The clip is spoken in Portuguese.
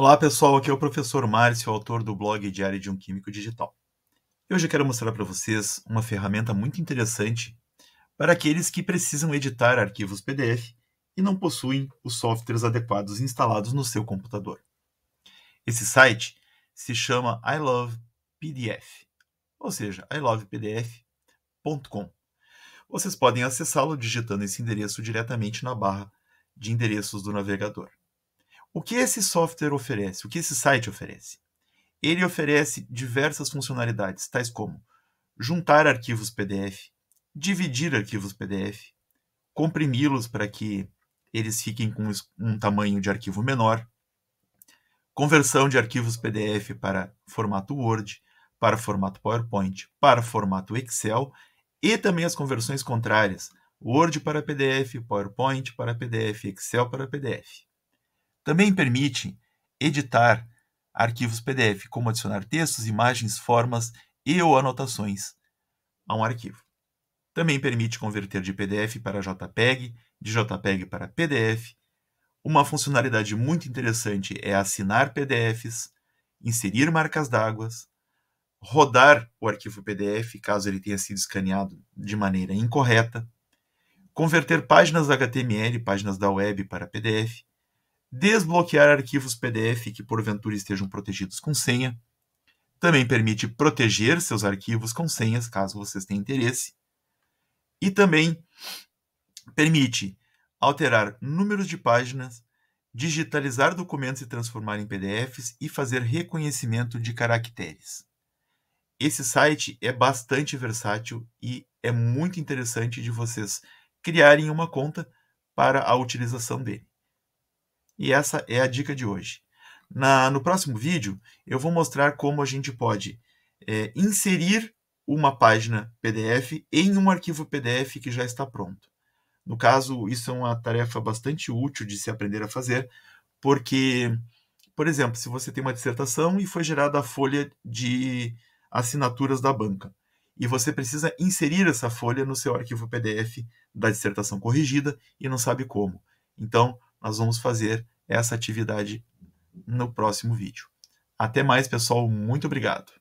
Olá pessoal, aqui é o professor Márcio, autor do blog Diário de um Químico Digital. hoje eu quero mostrar para vocês uma ferramenta muito interessante para aqueles que precisam editar arquivos PDF e não possuem os softwares adequados instalados no seu computador. Esse site se chama I Love PDF, ou seja, ilovepdf.com. Vocês podem acessá-lo digitando esse endereço diretamente na barra de endereços do navegador. O que esse software oferece? O que esse site oferece? Ele oferece diversas funcionalidades, tais como juntar arquivos PDF, dividir arquivos PDF, comprimi-los para que eles fiquem com um tamanho de arquivo menor, conversão de arquivos PDF para formato Word, para formato PowerPoint, para formato Excel e também as conversões contrárias, Word para PDF, PowerPoint para PDF, Excel para PDF. Também permite editar arquivos PDF, como adicionar textos, imagens, formas e ou anotações a um arquivo. Também permite converter de PDF para JPEG, de JPEG para PDF. Uma funcionalidade muito interessante é assinar PDFs, inserir marcas d'água, rodar o arquivo PDF caso ele tenha sido escaneado de maneira incorreta, converter páginas HTML, páginas da web para PDF, desbloquear arquivos PDF que porventura estejam protegidos com senha. Também permite proteger seus arquivos com senhas, caso vocês tenham interesse. E também permite alterar números de páginas, digitalizar documentos e transformar em PDFs e fazer reconhecimento de caracteres. Esse site é bastante versátil e é muito interessante de vocês criarem uma conta para a utilização dele. E essa é a dica de hoje. Na, no próximo vídeo, eu vou mostrar como a gente pode é, inserir uma página PDF em um arquivo PDF que já está pronto. No caso, isso é uma tarefa bastante útil de se aprender a fazer, porque, por exemplo, se você tem uma dissertação e foi gerada a folha de assinaturas da banca, e você precisa inserir essa folha no seu arquivo PDF da dissertação corrigida e não sabe como. Então, nós vamos fazer essa atividade no próximo vídeo. Até mais, pessoal. Muito obrigado.